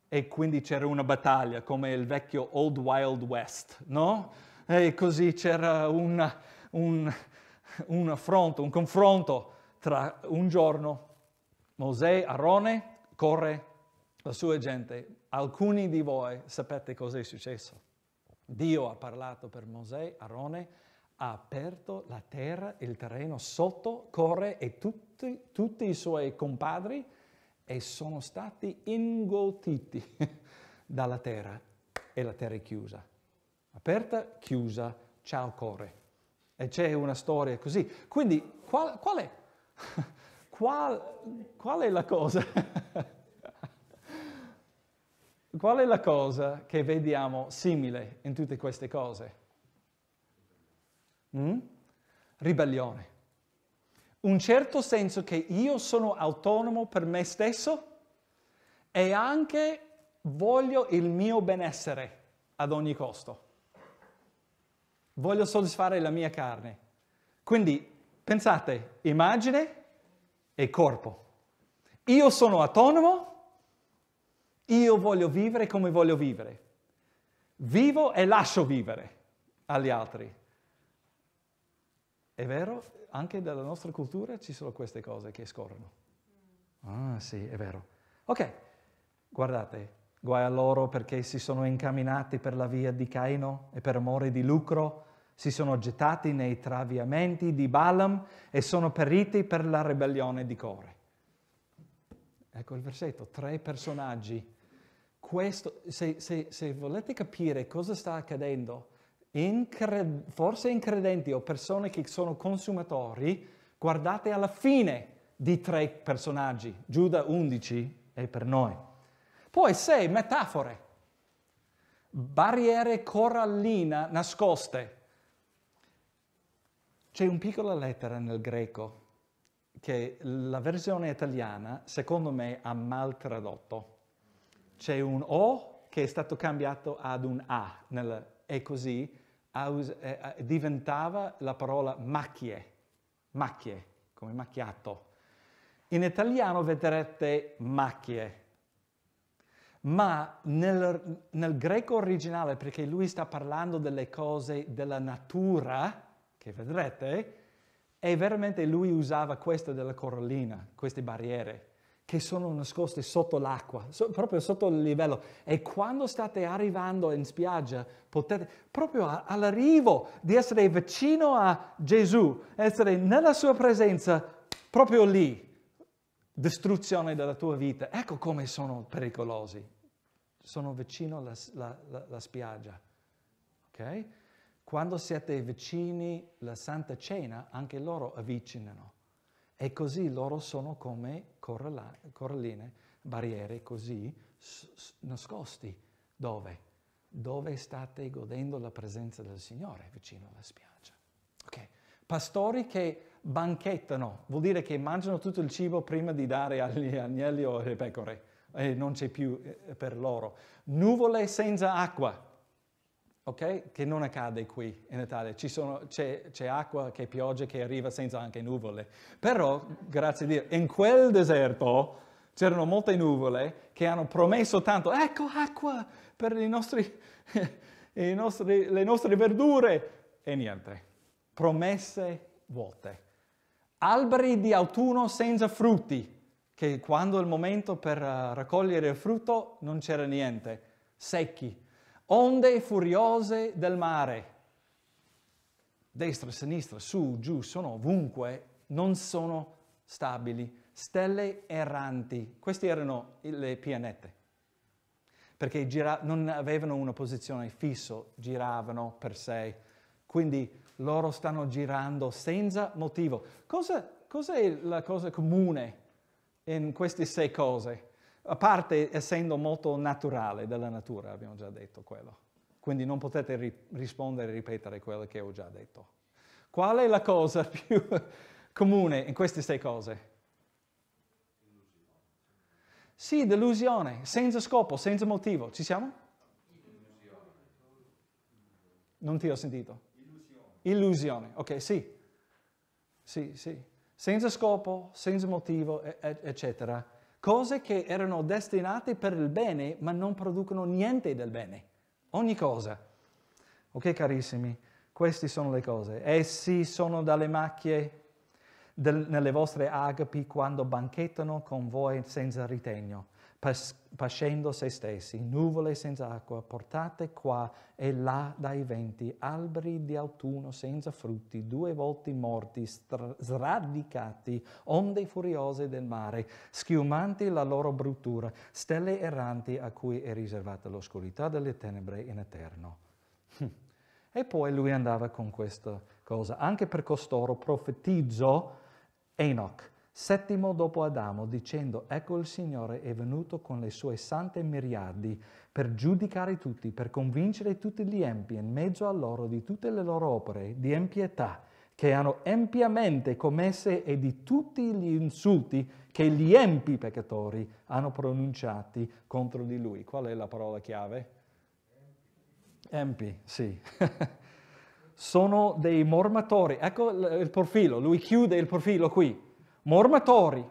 E quindi c'era una battaglia come il vecchio Old Wild West, no? E così c'era una, un, un affronto, un confronto tra un giorno Mosè, Aarone, corre la sua gente, alcuni di voi sapete cosa è successo. Dio ha parlato per Mosè, Aarone, ha aperto la terra, il terreno sotto Corre e tutti, tutti i suoi compadri e sono stati ingottiti dalla terra e la terra è chiusa. Aperta, chiusa, ciao Corre. E c'è una storia così. Quindi qual, qual è? Qual, qual è la cosa? Qual è la cosa che vediamo simile in tutte queste cose? Mm? Ribellione. Un certo senso che io sono autonomo per me stesso e anche voglio il mio benessere ad ogni costo. Voglio soddisfare la mia carne. Quindi pensate, immagine e corpo. Io sono autonomo io voglio vivere come voglio vivere. Vivo e lascio vivere agli altri. È vero? Anche nella nostra cultura ci sono queste cose che scorrono. Ah sì, è vero. Ok, guardate, guai a loro perché si sono incamminati per la via di Caino e per amore di lucro si sono gettati nei traviamenti di Balaam e sono periti per la ribellione di Core. Ecco il versetto, tre personaggi questo, se, se, se volete capire cosa sta accadendo, incre- forse incredenti o persone che sono consumatori, guardate alla fine di tre personaggi, Giuda 11 è per noi. Poi sei metafore, barriere corallina nascoste. C'è una piccola lettera nel greco che la versione italiana, secondo me, ha mal tradotto c'è un O che è stato cambiato ad un A, nel, e così diventava la parola macchie, macchie, come macchiato. In italiano vedrete macchie, ma nel, nel, greco originale, perché lui sta parlando delle cose della natura, che vedrete, e veramente lui usava questa della corallina, queste barriere che sono nascoste sotto l'acqua, so, proprio sotto il livello. E quando state arrivando in spiaggia, potete proprio a, all'arrivo di essere vicino a Gesù, essere nella sua presenza, proprio lì, distruzione della tua vita. Ecco come sono pericolosi. Sono vicino alla la, la, la spiaggia. Okay? Quando siete vicini alla Santa Cena, anche loro avvicinano e così loro sono come correla- coralline, barriere così s- s- nascosti. Dove? Dove state godendo la presenza del Signore vicino alla spiaggia. Okay. Pastori che banchettano, vuol dire che mangiano tutto il cibo prima di dare agli agnelli o alle pecore e non c'è più eh, per loro. Nuvole senza acqua, okay? che non accade qui in Italia. c'è, acqua che pioggia che arriva senza anche nuvole. Però, grazie a Dio, in quel deserto c'erano molte nuvole che hanno promesso tanto, ecco acqua per nostri, nostri, le nostre verdure. E niente, promesse vuote. Alberi di autunno senza frutti, che quando è il momento per eh, raccogliere il frutto non c'era niente, secchi onde furiose del mare. Destra, sinistra, su, giù, sono ovunque, non sono stabili, stelle erranti. Queste erano le pianete, perché gira- non avevano una posizione fisso, giravano per sé. Quindi loro stanno girando senza motivo. Cosa, cosa è la cosa comune in queste sei cose? a parte essendo molto naturale della natura, abbiamo già detto quello. Quindi non potete ri- rispondere e ripetere quello che ho già detto. Qual è la cosa più comune in queste sei cose? Sì, delusione, senza scopo, senza motivo. Ci siamo? Non ti ho sentito. Illusione. Illusione, ok, sì. Sì, sì. Senza scopo, senza motivo, eccetera cose che erano destinate per il bene ma non producono niente del bene, ogni cosa. Ok carissimi, queste sono le cose. Essi sono dalle macchie del, nelle vostre agapi quando banchettano con voi senza ritegno pascendo se stessi, nuvole senza acqua, portate qua e là dai venti, alberi di autunno senza frutti, due volte morti, sradicati, onde furiose del mare, schiumanti la loro bruttura, stelle erranti a cui è riservata l'oscurità delle tenebre in eterno. Hm. E poi lui andava con questa cosa, anche per costoro profetizzo Enoch settimo dopo Adamo, dicendo, ecco il Signore è venuto con le sue sante miriadi per giudicare tutti, per convincere tutti gli empi in mezzo a loro di tutte le loro opere di empietà che hanno empiamente commesse e di tutti gli insulti che gli empi peccatori hanno pronunciati contro di lui. Qual è la parola chiave? Empi, sì. Sono dei mormatori. Ecco il profilo, lui chiude il profilo qui mormatori,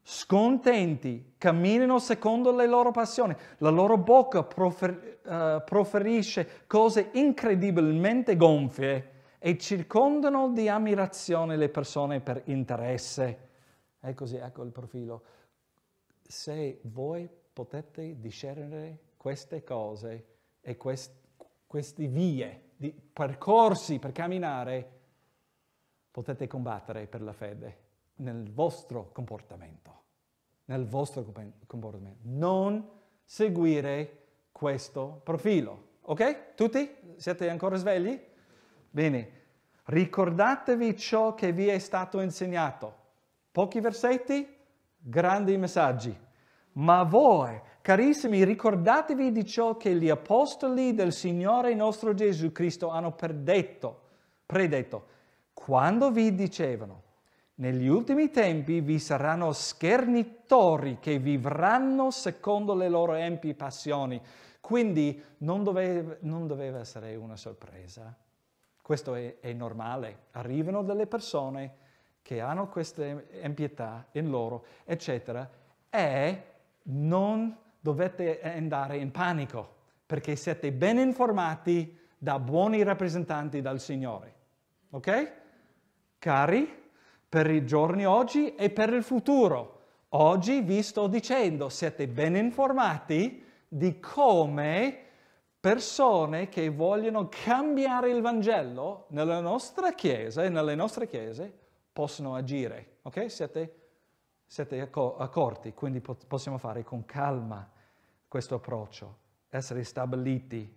scontenti, camminano secondo le loro passioni, la loro bocca profer- uh, proferisce cose incredibilmente gonfie e circondano di ammirazione le persone per interesse. È così, ecco il profilo. Se voi potete discernere queste cose e quest- queste vie, di percorsi per camminare, potete combattere per la fede nel vostro comportamento, nel vostro comportamento. Non seguire questo profilo. Ok? Tutti? Siete ancora svegli? Bene. Ricordatevi ciò che vi è stato insegnato. Pochi versetti, grandi messaggi. Ma voi, carissimi, ricordatevi di ciò che gli apostoli del Signore nostro Gesù Cristo hanno predetto, predetto quando vi dicevano negli ultimi tempi vi saranno schernitori che vivranno secondo le loro empie passioni. Quindi non doveva, non doveva essere una sorpresa. Questo è, è, normale. Arrivano delle persone che hanno queste empietà in loro, eccetera, e non dovete andare in panico, perché siete ben informati da buoni rappresentanti del Signore. Ok? Cari, per i giorni oggi e per il futuro. Oggi vi sto dicendo, siete ben informati di come persone che vogliono cambiare il Vangelo nella nostra Chiesa e nelle nostre Chiese possono agire. Ok? Siete, siete accorti, quindi possiamo fare con calma questo approccio, essere stabiliti.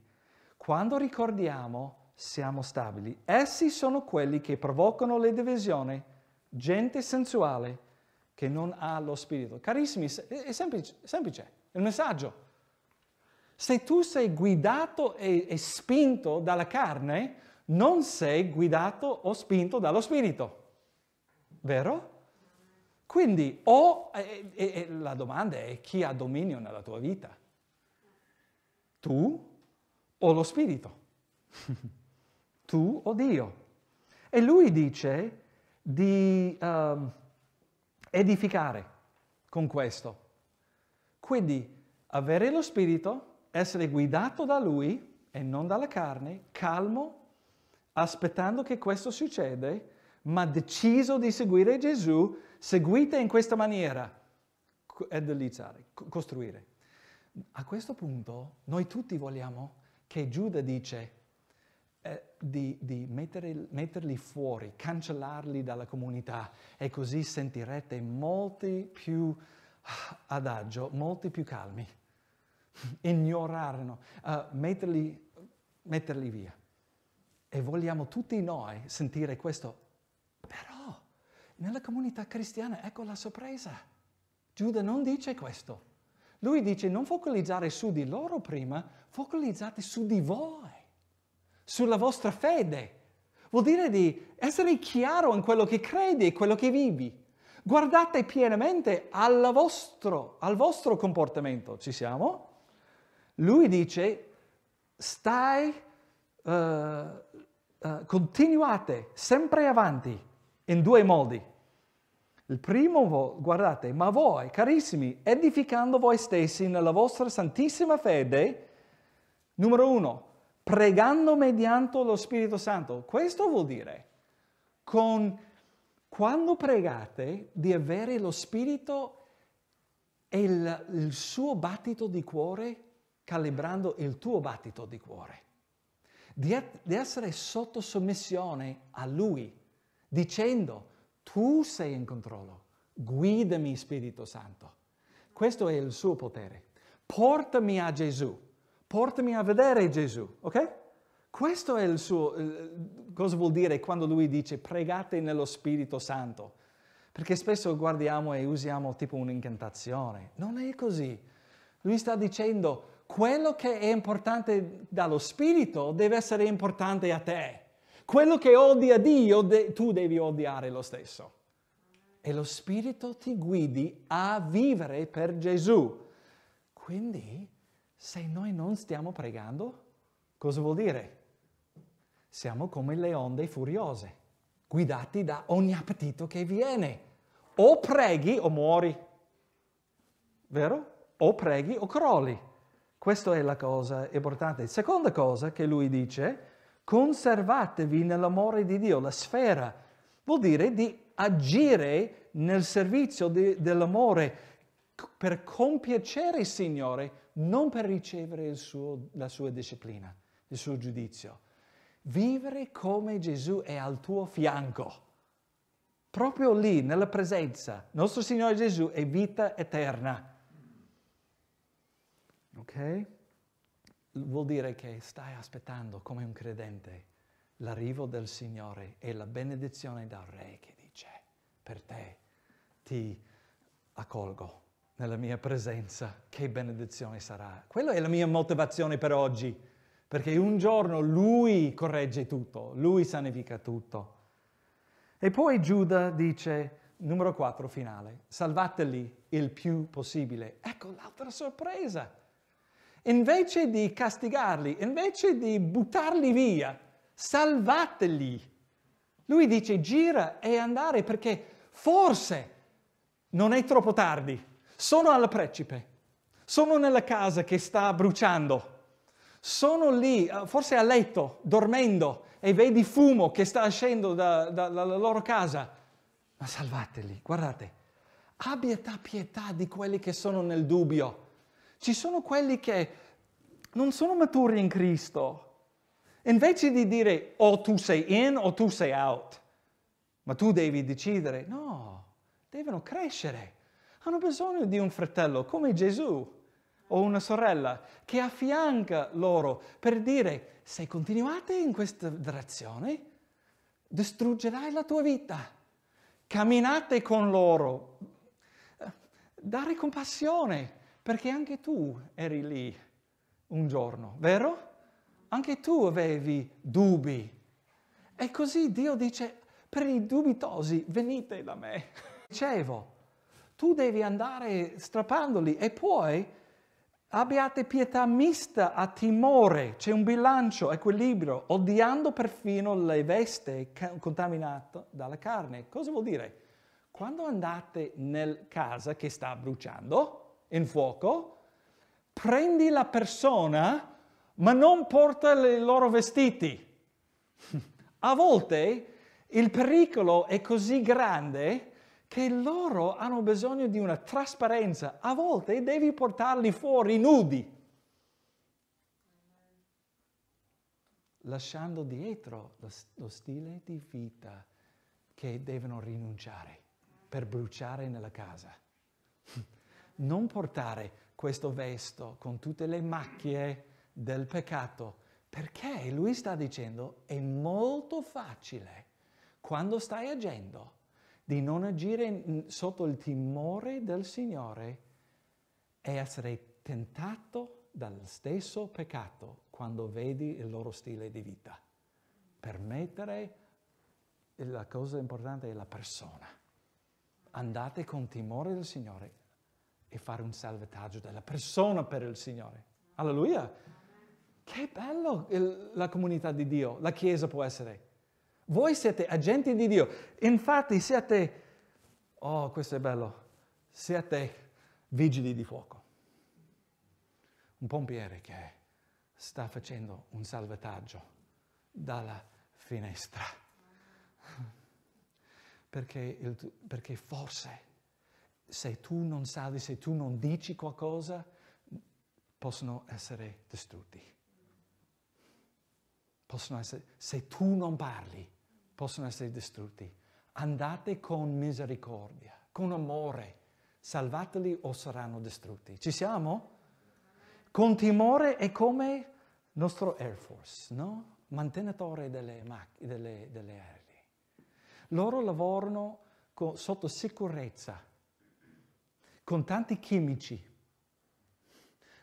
Quando ricordiamo, siamo stabili. Essi sono quelli che provocano le divisioni gente sensuale che non ha lo spirito. Carissimi, è semplice, semplice è messaggio. Se tu sei guidato e, e spinto dalla carne, non sei guidato o spinto dallo spirito. Vero? Quindi o, e, e, la domanda è chi ha dominio nella tua vita? Tu o lo spirito? tu o Dio? E lui dice, di uh, edificare con questo. Quindi avere lo Spirito, essere guidato da Lui e non dalla carne, calmo, aspettando che questo succeda, ma deciso di seguire Gesù, seguite in questa maniera, edilizzare, costruire. A questo punto noi tutti vogliamo che Giuda dice, di, di metterli, metterli fuori, cancellarli dalla comunità e così sentirete molti più adagio, molti più calmi. Ignorarlo, uh, eh, metterli, metterli via. E vogliamo tutti noi sentire questo, però nella comunità cristiana ecco la sorpresa. Giuda non dice questo. Lui dice non focalizzare su di loro prima, focalizzate su di voi sulla vostra fede. Vuol dire di essere chiaro in quello che credi e quello che vivi. Guardate pienamente vostro, al vostro comportamento. Ci siamo? Lui dice, stai, uh, uh, continuate sempre avanti in due modi. Il primo, guardate, ma voi, carissimi, edificando voi stessi nella vostra santissima fede, numero uno, pregando mediante lo Spirito Santo. Questo vuol dire, con, quando pregate, di avere lo Spirito e il, il suo battito di cuore calibrando il tuo battito di cuore. Di, di essere sotto sommissione a Lui, dicendo, tu sei in controllo, guidami Spirito Santo. Questo è il suo potere. Portami a Gesù portami a vedere Gesù, ok? Questo è il suo, eh, cosa vuol dire quando lui dice pregate nello Spirito Santo, perché spesso guardiamo e usiamo tipo un'incantazione, non è così. Lui sta dicendo quello che è importante dallo Spirito deve essere importante a te, quello che odia Dio tu devi odiare lo stesso. E lo Spirito ti guidi a vivere per Gesù. Quindi se noi non stiamo pregando, cosa vuol dire? Siamo come le onde furiose, guidati da ogni appetito che viene. O preghi o muori, vero? O preghi o crolli. Questa è la cosa importante. Seconda cosa che lui dice, conservatevi nell'amore di Dio, la sfera. Vuol dire di agire nel servizio di, dell'amore, per compiacere il Signore, non per ricevere suo, la sua disciplina, il suo giudizio. Vivere come Gesù è al tuo fianco, proprio lì, nella presenza. Nostro Signore Gesù è vita eterna. Ok? Vuol dire che stai aspettando come un credente l'arrivo del Signore e la benedizione dal Re che dice per te ti accolgo nella mia presenza, che benedizione sarà. Quella è la mia motivazione per oggi, perché un giorno lui corregge tutto, lui sanifica tutto. E poi Giuda dice, numero 4 finale, salvateli il più possibile. Ecco l'altra sorpresa. Invece di castigarli, invece di buttarli via, salvateli. Lui dice gira e andare perché forse non è troppo tardi. Sono alla precipe, sono nella casa che sta bruciando, sono lì, eh, forse a letto, dormendo, e vedi fumo che sta ascendo da, da, dalla loro casa. Ma salvateli, guardate, abbiate pietà di quelli che sono nel dubbio. Ci sono quelli che non sono maturi in Cristo. Invece di dire o tu sei in o tu sei out, ma tu devi decidere, no, devono crescere hanno bisogno di un fratello come Gesù o una sorella che affianca loro per dire se continuate in questa direzione distruggerai la tua vita. Camminate con loro, dare compassione, perché anche tu eri lì un giorno, vero? Anche tu avevi dubbi. E così Dio dice, per i dubitosi venite da me. Dicevo, tu devi andare strappandoli e poi abbiate pietà mista a timore, c'è un bilancio, equilibrio, odiando perfino le veste contaminate dalla carne. Cosa vuol dire? Quando andate nel casa che sta bruciando in fuoco, prendi la persona ma non porta i loro vestiti. a volte il pericolo è così grande che loro hanno bisogno di una trasparenza. A volte devi portarli fuori nudi, lasciando dietro lo, lo stile di vita che devono rinunciare per bruciare nella casa. Non portare questo vesto con tutte le macchie del peccato, perché lui sta dicendo è molto facile quando stai agendo di non agire sotto il timore del Signore e essere tentato dal stesso peccato quando vedi il loro stile di vita. Permettere, la cosa importante è la persona. Andate con timore del Signore e fare un salvataggio della persona per il Signore. Alleluia! Che bello il, la comunità di Dio, la Chiesa può essere. Voi siete agenti di Dio. Infatti siete, oh questo è bello, siete vigili di fuoco. Un pompiere che sta facendo un salvataggio dalla finestra. Perché, il, perché forse se tu non sali, se tu non dici qualcosa, possono essere distrutti. Possono essere, se tu non parli, possono essere distrutti. Andate con misericordia, con amore, salvateli o saranno distrutti. Ci siamo? Con timore è come il nostro Air Force, no? Mantenitore delle, mac- delle, delle aeree. Loro lavorano con, sotto sicurezza, con tanti chimici,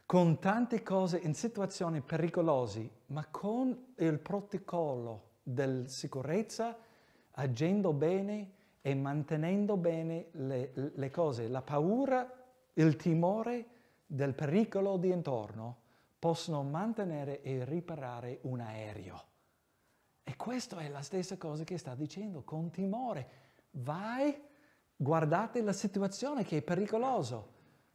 con tante cose in situazioni pericolose, ma con il protocollo della sicurezza agendo bene e mantenendo bene le, le cose. La paura, il timore del pericolo di intorno possono mantenere e riparare un aereo. E questa è la stessa cosa che sta dicendo con timore. Vai, guardate la situazione che è pericolosa,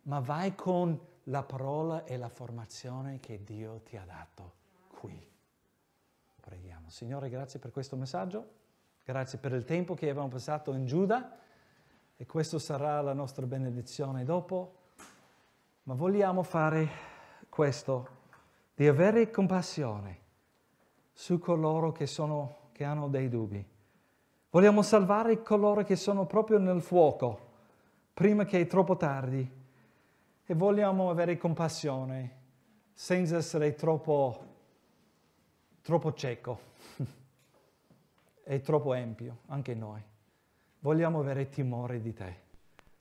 ma vai con la parola e la formazione che Dio ti ha dato qui. Preghiamo. Preghiamo. Signore, grazie per questo messaggio, grazie per il tempo che abbiamo passato in Giuda e questa sarà la nostra benedizione dopo, ma vogliamo fare questo, di avere compassione su coloro che, sono, che hanno dei dubbi. Vogliamo salvare coloro che sono proprio nel fuoco, prima che è troppo tardi, e vogliamo avere compassione senza essere troppo troppo cieco e troppo empio, anche noi. Vogliamo avere timore di te,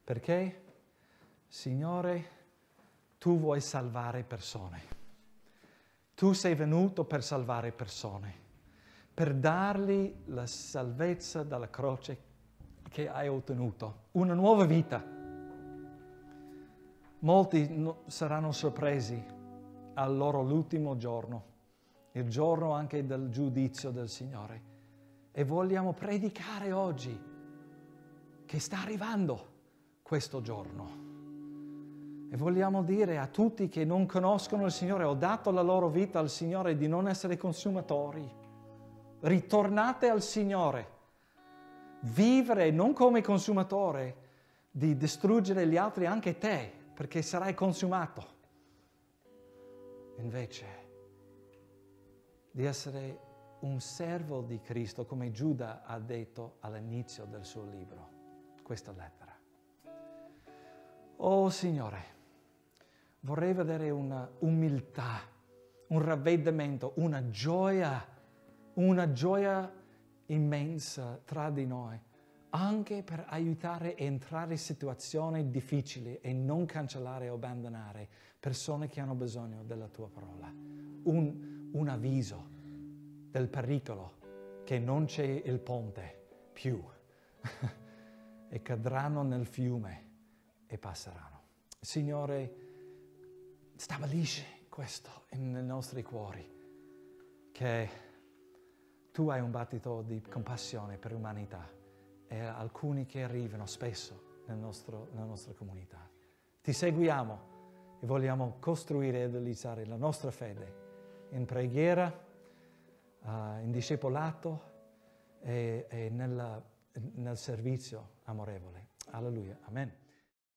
perché, Signore, tu vuoi salvare persone. Tu sei venuto per salvare persone, per dargli la salvezza dalla croce che hai ottenuto, una nuova vita. Molti saranno sorpresi al loro ultimo giorno il giorno anche del giudizio del Signore. E vogliamo predicare oggi che sta arrivando questo giorno. E vogliamo dire a tutti che non conoscono il Signore, ho dato la loro vita al Signore di non essere consumatori. Ritornate al Signore. Vivere non come consumatore, di distruggere gli altri, anche te, perché sarai consumato. Invece di essere un servo di Cristo, come Giuda ha detto all'inizio del suo libro, questa lettera. Oh Signore, vorrei vedere una umiltà, un ravvedimento, una gioia, una gioia immensa tra di noi, anche per aiutare a entrare in situazioni difficili e non cancellare o abbandonare persone che hanno bisogno della tua parola. Un, un avviso del pericolo che non c'è il ponte più e cadranno nel fiume e passeranno. Signore, stabilisci questo nei nostri cuori, che tu hai un battito di compassione per l'umanità e alcuni che arrivano spesso nel nostro, nella nostra comunità. Ti seguiamo e vogliamo costruire e realizzare la nostra fede in preghiera, uh, in discepolato e, e nella, nel servizio amorevole. Alleluia. Amen.